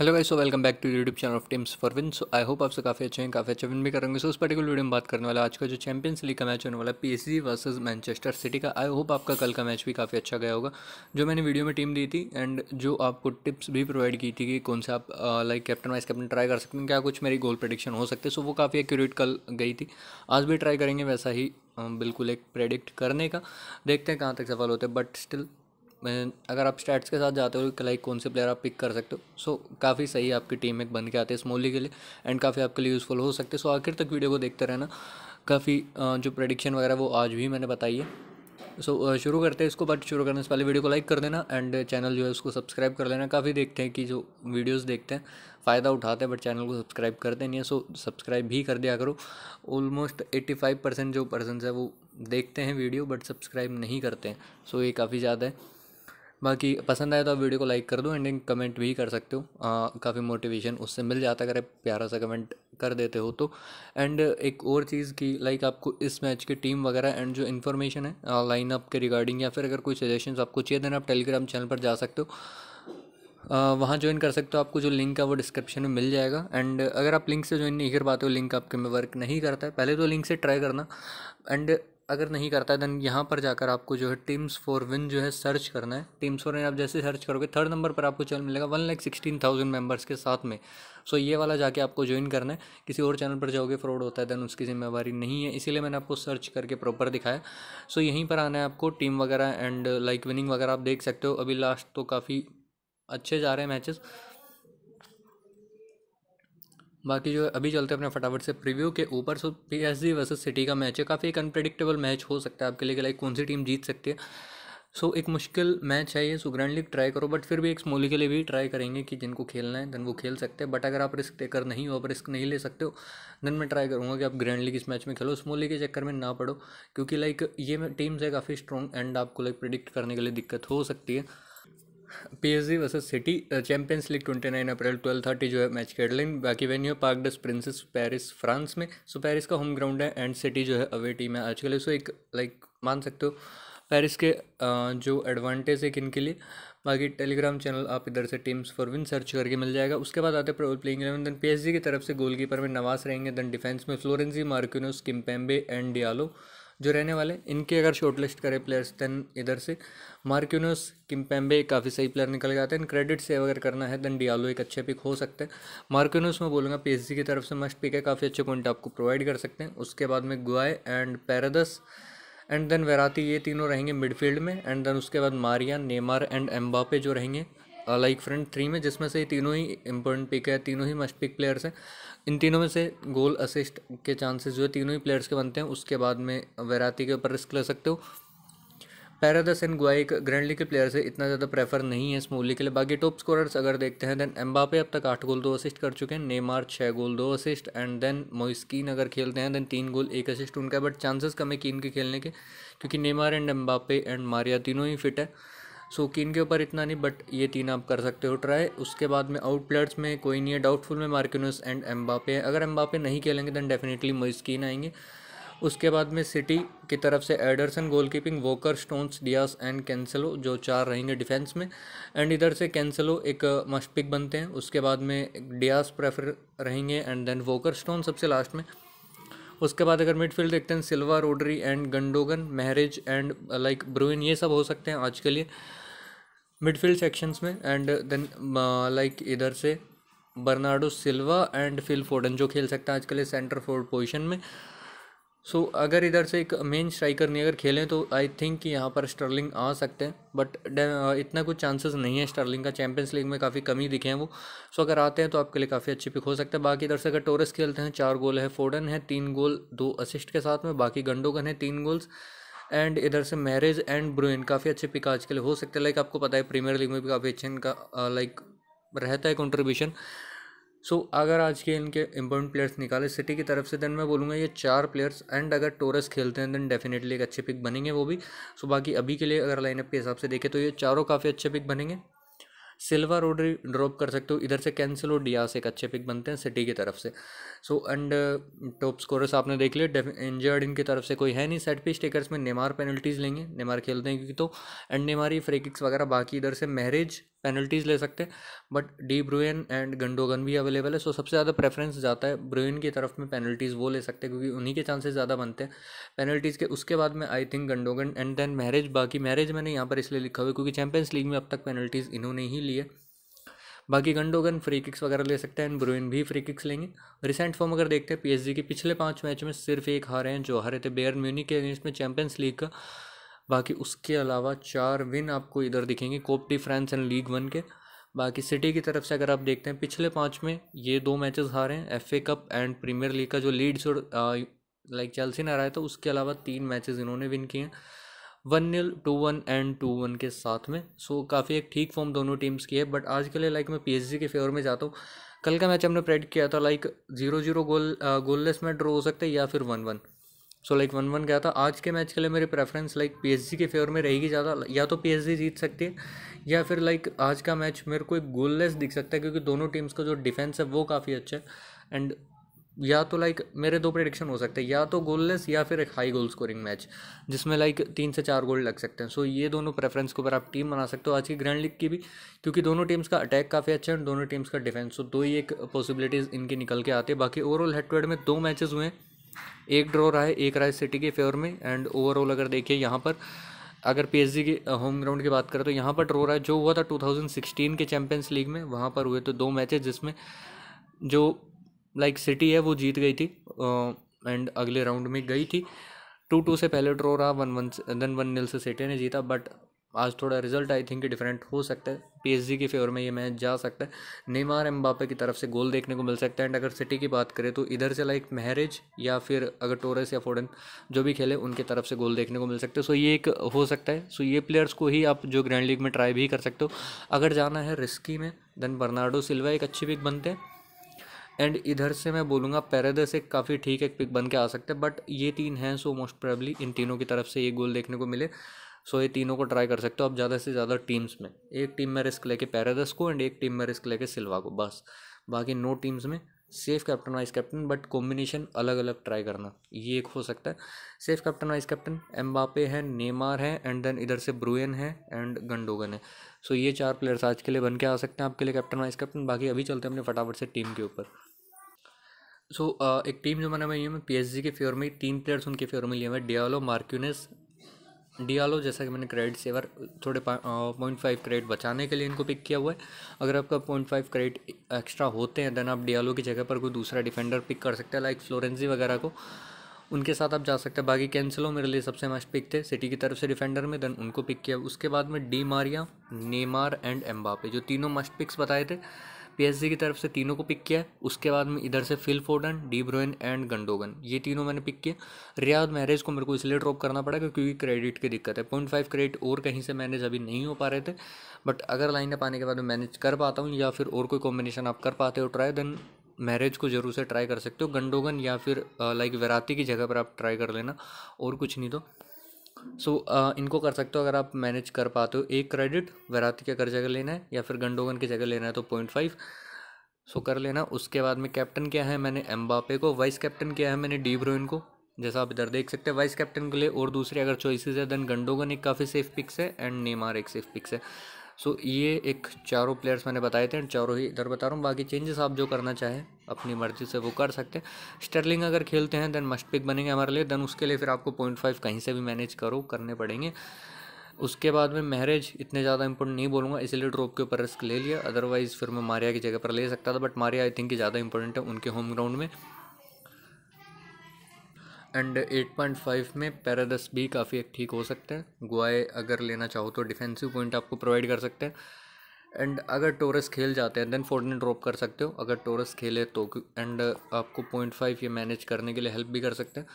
hello guys so welcome back to YouTube channel of teams for win so I hope आपसे काफ़ी अच्छे हैं काफ़ी अच्छे विन भी करेंगे सो so, उस पर्टिकुलर वीडियो में बात करने वाला आज का जो चैंपियंस लीग का मैच होने वाला P S G versus Manchester City का आई होप आपका कल का मैच भी काफ़ी अच्छा गया होगा जो मैंने वीडियो में टीम दी थी एंड जो आपको टिप्स भी प्रोवाइड की थी कि कौन सा आप like captain vice captain try कर सकते हैं क्या कुछ मेरी गोल प्रडिक्शन हो सकते सो so, वो काफ़ी एक्यूरेट कल गई थी आज भी ट्राई करेंगे वैसा ही बिल्कुल एक प्रेडिक्ट करने का देखते हैं कहाँ तक सफल होते हैं बट स्टिल अगर आप स्टैट्स के साथ जाते हो कि लाइक कौन से प्लेयर आप पिक कर सकते हो सो काफ़ी सही आपकी टीम एक बन के आते हैं स्मॉली के लिए एंड काफ़ी आपके लिए यूज़फुल हो सकते हैं सो आखिर तक वीडियो को देखते रहना काफ़ी जो प्रडिक्शन वगैरह वो आज भी मैंने बताई है सो so, शुरू करते हैं इसको बट शुरू करने से पहले वीडियो को लाइक कर देना एंड चैनल जो है उसको सब्सक्राइब कर लेना काफ़ी देखते हैं कि जो वीडियोस देखते हैं फ़ायदा उठाते हैं बट चैनल को सब्सक्राइब करते नहीं है सो so, सब्सक्राइब भी कर दिया करो ऑलमोस्ट 85 परसेंट जो पर्सन है वो देखते हैं वीडियो बट सब्सक्राइब नहीं करते हैं सो so, ये काफ़ी ज़्यादा है बाकी पसंद आए तो आप वीडियो को लाइक कर दो एंड कमेंट भी कर सकते हो काफ़ी मोटिवेशन उससे मिल जाता अगर आप प्यारा सा कमेंट कर देते हो तो एंड एक और चीज़ की लाइक आपको इस मैच की टीम वगैरह एंड जो इन्फॉर्मेशन है लाइनअप के रिगार्डिंग या फिर अगर कोई सजेशन आपको चाहिए देना आप टेलीग्राम चैनल पर जा सकते हो वहाँ ज्वाइन कर सकते हो आपको जो लिंक है वो डिस्क्रिप्शन में मिल जाएगा एंड अगर आप लिंक से ज्वाइन नहीं कर पाते हो लिंक आपके में वर्क नहीं करता है पहले तो लिंक से ट्राई करना एंड अगर नहीं करता है देन यहाँ पर जाकर आपको जो है टीम्स फॉर विन जो है सर्च करना है टीम्स फॉर विन आप जैसे सर्च करोगे थर्ड नंबर पर आपको चैनल मिलेगा one lakh sixteen thousand members के साथ में सो so, ये वाला जाके आपको ज्वाइन करना है किसी और चैनल पर जाओगे फ्रॉड होता है देन उसकी जिम्मेवारी नहीं है इसीलिए मैंने आपको सर्च करके प्रॉपर दिखाया सो so, यहीं पर आना है आपको टीम वगैरह एंड लाइक विनिंग वगैरह आप देख सकते हो अभी लास्ट तो काफ़ी अच्छे जा रहे हैं मैचेस बाकी जो अभी चलते हैं अपने फटाफट से प्रीव्यू के ऊपर so P S G versus city का मैच है काफ़ी एक अनप्रडिक्टेबल मैच हो सकता है आपके लिए लाइक कौन सी टीम जीत सकती है सो so, एक मुश्किल मैच है ये सो ग्रैंड लीग ट्राई करो बट फिर भी एक स्मोली के लिए भी ट्राई करेंगे कि जिनको खेलना है देन वो खेल सकते हैं बट अगर आप रिस्क टेकर नहीं हो आप रिस्क नहीं ले सकते हो देन मैं ट्राई करूँगा कि आप ग्रैंड लीग इस मैच में खेलो स्मोली के चक्कर में ना पड़ो क्योंकि लाइक ये टीम्स है काफ़ी स्ट्रॉन्ग एंड आपको लाइक प्रिडिक्ट करने के लिए दिक्कत हो सकती है P S G versus city champions league twenty nine April twelve thirty जो है मैच लेंगे बाकी venue Parc des Princes Paris France में सो पेरिस का होम ग्राउंड है एंड सिटी जो है अवे टीम है आजकल सो एक लाइक मान सकते हो पेरिस के uh, जो एडवांटेज है किन के लिए बाकी टेलीग्राम चैनल आप इधर से टीम्स फॉर विन सर्च करके मिल जाएगा उसके बाद आते हैं प्लेइंग इलेवन देन जी की तरफ से गोलकीपर में नवास रहेंगे देन डिफेंस में फ्लोरेंसी मार्किनोस किम्पेम्बे एंड डियालो जो रहने वाले इनके अगर शॉर्ट लिस्ट करें प्लेयर्स देन इधर से मार्क्यूनस किम्पेम्बे काफ़ी सही प्लेयर निकल जाते हैं क्रेडिट सेव अगर करना है देन डियालो एक अच्छे पिक हो सकते हैं मार्क्यूनस मैं बोलूँगा पी की तरफ से मस्ट पिक है काफ़ी अच्छे पॉइंट आपको प्रोवाइड कर सकते हैं उसके बाद में Gueye and Paredes and then Verratti ये तीनों रहेंगे मिडफील्ड में एंड देन उसके बाद मारिया नेमार एंड एम्बापे जो रहेंगे लाइक फ्रंट थ्री में जिसमें से तीनों ही इंपॉर्टेंट पिक है तीनों ही मस्ट पिक प्लेयर्स हैं इन तीनों में से गोल असिस्ट के चांसेस जो है तीनों ही प्लेयर्स के बनते हैं उसके बाद में वैराती के ऊपर रिस्क ले सकते हो पैरादस एंड गुआ एक ग्रैंड लीग के प्लेयर से इतना ज़्यादा प्रेफर नहीं है स्मोली के लिए बाकी टॉप स्कोरर्स अगर देखते हैं देन एम्बापे अब तक आठ गोल दो असिस्ट कर चुके हैं नेमार छः गोल दो असिस्ट एंड देन मोइस्किन अगर खेलते हैं देन तीन गोल एक असिस्ट उनका बट चांसेस कम है कीन के खेलने के क्योंकि Neymar and Mbappe and Maria तीनों ही फिट है सोकिन के ऊपर इतना नहीं बट ये तीन आप कर सकते हो ट्राई उसके बाद में आउट प्लेयर्स में कोई नहीं है डाउटफुल में मार्किनस एंड एम्बापे हैं अगर एम्बापे नहीं खेलेंगे दैन डेफिनेटली मोइस्किन आएंगे उसके बाद में सिटी की तरफ से Ederson goalkeeping Walker Stones Dias and Cancelo जो चार रहेंगे डिफेंस में एंड इधर से कैंसलो एक uh, मस्ट पिक बनते हैं उसके बाद में डियास प्रेफर रहेंगे एंड देन वोकर स्टोन सबसे लास्ट में उसके बाद अगर मिडफील्ड देखते हैं Silva Rodri and Gundogan Mahrez and like Bruyne ये सब हो सकते हैं आज के लिए मिडफील्ड सेक्शंस में एंड देन लाइक इधर से Bernardo Silva and Phil Foden जो खेल सकते हैं आज के लिए सेंटर फोर्ड पोजिशन में सो so, अगर इधर से एक मेन स्ट्राइकर नहीं अगर खेलें तो आई थिंक कि यहाँ पर स्टर्लिंग आ सकते हैं बट इतना कुछ चांसेस नहीं है स्टर्लिंग का चैंपियंस लीग में काफ़ी कमी दिखे हैं वो सो so, अगर आते हैं तो आपके लिए काफ़ी अच्छी पिक हो सकते हैं बाकी इधर से अगर टोरस खेलते हैं चार गोल है फोर्डन है तीन गोल दो असिस्ट के साथ में बाकी गंडोगन है तीन गोल्स एंड इधर से मैरिज एंड ब्रुइन काफ़ी अच्छे पिक आज के लिए हो सकते हैं लाइक आपको पता है प्रीमियर लीग में भी काफ़ी अच्छे इनका लाइक रहता है कॉन्ट्रीब्यूशन सो so, अगर आज के इनके इम्पोर्टेंट प्लेयर्स निकाले सिटी की तरफ से देन मैं बोलूँगा ये चार प्लेयर्स एंड अगर टोरस खेलते हैं देन डेफिनेटली एक अच्छे पिक बनेंगे वो भी सो so, बाकी अभी के लिए अगर लाइनअप के हिसाब से देखें तो ये चारों काफ़ी अच्छे पिक बनेंगे सिल्वा रोडरी ड्रॉप कर सकते हो इधर से कैंसिल और डियास एक अच्छे पिक बनते हैं सिटी की तरफ से सो एंड टॉप स्कोरर्स आपने देख लिए इंजर्ड इनकी तरफ से कोई है नहीं सेट पिच टेकर्स में नेमार पेनल्टीज़ लेंगे नेमार खेलते हैं क्योंकि तो एंड नेमार ही वगैरह बाकी इधर से महरेज पेनल्टीज़ ले सकते हैं but De Bruyne and Gundogan भी अवेलेबल है सो सबसे ज़्यादा प्रेफरेंस जाता है ब्रुएन की तरफ में पेनल्टीज़ वो ले सकते हैं क्योंकि उन्हीं के चांसेस ज़्यादा बनते हैं पेनल्टीज़ के उसके बाद में I think Gundogan and then Mahrez बाकी मैरिज मैंने यहाँ पर इसलिए लिखा हुआ है क्योंकि चैंपियंस लीग में अब तक पेनल्टीज़ इन्होंने ही लिए बाकी गंडोगन फ्री किक्स वगैरह ले सकते हैं एंड ब्रोइन भी फ्री किक्स लेंगे रिसेंट फॉर्म अगर देखते हैं पीएसजी के पिछले पाँच मैच में सिर्फ एक हारे हैं जो हारे थे बेयर म्यूनिक के अगेंस्ट में चैंपियंस लीग का बाकी उसके अलावा चार विन आपको इधर दिखेंगे Coupe de France and league one के बाकी सिटी की तरफ से अगर आप देखते हैं पिछले पाँच में ये दो मैचेस हारे हैं F A cup and premier league का जो लीड्स और लाइक चेल्सी ने हराया था तो उसके अलावा तीन मैचेस इन्होंने विन किए हैं one nil two one and two one के साथ में सो काफ़ी एक ठीक फॉर्म दोनों टीम्स की है बट आज के लिए लाइक मैं पी के फेवर में जाता हूँ कल का मैच हमने प्रेड किया था like zero zero goal goalless में ड्रॉ हो सकता है या फिर one one so like one one गया था आज के मैच के लिए मेरी प्रेफरेंस लाइक पी के फेवर में रहेगी ज़्यादा या तो पी जीत सकती है या फिर लाइक आज का मैच मेरे को एक गोललेस दिख सकता है क्योंकि दोनों टीम्स का जो डिफेंस है वो काफ़ी अच्छा है एंड या तो लाइक मेरे दो प्रडिक्शन हो सकते हैं या तो गोललेस या फिर एक हाई गोल स्कोरिंग मैच जिसमें लाइक तीन से चार गोल लग सकते हैं सो ये दोनों प्रेफरेंस के ऊपर आप टीम बना सकते हो आज की ग्रैंड लीग की भी क्योंकि दोनों टीम्स का अटैक काफ़ी अच्छा है दोनों टीम्स का डिफेंस सो दो ही एक पॉसिबिलिटीज़ इनकी निकल के आती है बाकी ओवरऑल हेड टू हेड में दो मैचेस हुए हैं एक ड्रॉ रहा है एक रहा है सिटी के फेवर में एंड ओवरऑल अगर देखिए यहाँ पर अगर पी के होम ग्राउंड की बात करें तो यहाँ पर ड्रॉ रहा है जो हुआ था 2016 के चैंपियंस लीग में वहाँ पर हुए तो दो मैचेस जिसमें जो लाइक like, सिटी है वो जीत गई थी एंड अगले राउंड में गई थी टू टू से पहले ड्रॉ रहा one one then one nil से सिटी ने जीता बट आज थोड़ा रिजल्ट आई थिंक डिफरेंट हो सकता है पीएसजी के फेवर में ये मैच जा सकता है नेमार एम्बापे की तरफ से गोल देखने को मिल सकता है एंड अगर सिटी की बात करें तो इधर से लाइक महरेज या फिर अगर टोरेस या फोडन जो भी खेले उनके तरफ से गोल देखने को मिल सकते हैं सो ये एक हो सकता है सो ये प्लेयर्स को ही आप जो ग्रैंड लीग में ट्राई भी कर सकते हो अगर जाना है रिस्की में देन बर्नाडो सिल्वा एक अच्छी पिक बनते हैं एंड इधर से मैं बोलूँगा पैरादस एक काफ़ी ठीक एक पिक बन के आ सकते हैं बट ये तीन हैं सो मोस्ट प्रॉबली इन तीनों की तरफ से ये गोल देखने को मिले सो ये तीनों को ट्राई कर सकते हो आप ज़्यादा से ज़्यादा टीम्स में एक टीम में रिस्क लेके पैरादस को एंड एक टीम में रिस्क लेके सिल्वा को बस बाकी नो टीम्स में safe captain vice captain but combination अलग अलग ट्राई करना ये एक हो सकता है safe captain vice captain Mbappe है नेमार है एंड देन इधर से ब्रुएन है एंड गंडोगन है सो ये चार प्लेयर्स आज के लिए बन के आ सकते हैं आपके लिए कैप्टन वाइस कैप्टन बाकी अभी चलते हैं अपने फटाफट से टीम के ऊपर सो so, uh, एक टीम जो मैंने बनाई है मैं पी के फेवर में तीन प्लेयर्स उनके फेवर में लिए हुए डियालो मार्क्यूनेस डियालो जैसा कि मैंने क्रेडिट सेवर थोड़े पॉइंट फाइव क्रेडिट बचाने के लिए इनको पिक किया हुआ है अगर आपका पॉइंट फाइव क्रेडिट एक्स्ट्रा होते हैं देन आप डियालो की जगह पर कोई दूसरा डिफेंडर पिक कर सकते हैं लाइक फ्लोरेंसी वगैरह को उनके साथ आप जा सकते हैं बाकी कैंसिलो मेरे लिए सबसे मस्ट पिक थे सिटी की तरफ से डिफेंडर में देन उनको पिक किया उसके बाद में Di Maria Neymar and Mbappe जो तीनों मस्ट पिक्स बताए थे पीएसजी की तरफ से तीनों को पिक किया उसके बाद में इधर से Phil Foden De Bruyne and Gundogan ये तीनों मैंने पिक किए रियाद मैरेज को मेरे को इसलिए ड्रॉप करना पड़ा क्योंकि क्रेडिट की दिक्कत है पॉइंट फाइव क्रेडिट और कहीं से मैनेज अभी नहीं हो पा रहे थे बट अगर लाइन अप आने के बाद मैं मैनेज कर पाता हूँ या फिर और कोई कॉम्बिनेशन आप कर पाते हो ट्राई देन मैरिज को जरूर से ट्राई कर सकते हो गंडोगन या फिर लाइक वैराती की जगह पर आप ट्राई कर लेना और कुछ नहीं तो सो so, uh, इनको कर सकते हो अगर आप मैनेज कर पाते हो एक क्रेडिट वैराती का कर जगह लेना है या फिर गंडोगन की जगह लेना है तो पॉइंट फाइव सो कर लेना उसके बाद में कैप्टन किया है मैंने एम्बापे को वाइस कैप्टन किया है मैंने डी ब्रोइन को जैसा आप इधर देख सकते हैं वाइस कैप्टन के लिए और दूसरी अगर चॉइसेस है देन गंडोगन एक काफ़ी सेफ पिक्स है एंड नेमार एक सेफ पिक्स है सो ये एक चारों प्लेयर्स मैंने बताए थे एंड चारों ही इधर बता रहा हूँ बाकी चेंजेस आप जो करना चाहें अपनी मर्जी से वो कर सकते हैं स्टर्लिंग अगर खेलते हैं देन मस्ट पिक बनेंगे हमारे लिए देन उसके लिए फिर आपको पॉइंट फाइव कहीं से भी मैनेज करो करने पड़ेंगे उसके बाद में मैरिज इतने ज़्यादा इंपॉर्टेंट नहीं बोलूँगा इसलिए ड्रॉप के ऊपर रिस्क ले लिया अदरवाइज़ फिर मैं मारिया की जगह पर ले सकता था बट मारिया आई थिंक ज़्यादा इंपॉर्टेंट है उनके होम ग्राउंड में एंड 8.5 में पैरादस भी काफ़ी ठीक हो सकते हैं गुआए अगर लेना चाहो तो डिफेंसिव पॉइंट आपको प्रोवाइड कर सकते हैं एंड अगर टोरस खेल जाते हैं देन फोर्टन ड्रॉप कर सकते हो अगर टोरस खेले तो एंड आपको पॉइंट फाइव ये मैनेज करने के लिए हेल्प भी कर सकते हैं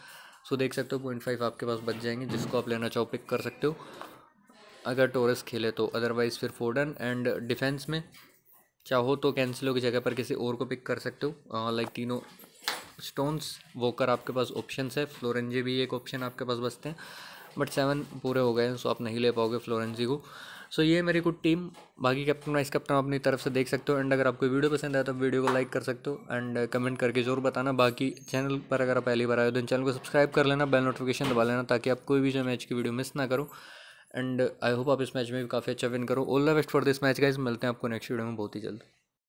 सो देख सकते हो पॉइंट फाइव आपके पास बच जाएंगे जिसको आप लेना चाहो पिक कर सकते हो अगर टोरस खेले तो अदरवाइज़ फिर फोर्डन एंड डिफेंस में चाहो तो कैंसिलो की जगह पर किसी और को पिक कर सकते हो लाइक uh, तीनों स्टोन्स वोकर आपके पास ऑप्शन है फ्लोरेंजी भी एक ऑप्शन आपके पास बचते हैं बट सेवन पूरे हो गए हैं सो आप नहीं ले पाओगे फ्लोरेंजी को सो ये मेरी कुछ टीम बाकी कैप्टन वाइस कैप्टन आप अपनी तरफ से देख सकते हो एंड अगर आपको वीडियो पसंद आया तो वीडियो को लाइक कर सकते हो एंड कमेंट करके जरूर बताना बाकी चैनल पर अगर आप पहली बार आए हो तो चैनल को सब्सक्राइब कर लेना बेल नोटिफिकेशन दबा लेना ताकि आप कोई भी जो मैच की वीडियो मिस ना करो एंड आई होप आप इस मैच में भी काफ़ी अच्छा विन करो all the best for this match का मिलते हैं आपको नेक्स्ट वीडियो में बहुत ही जल्द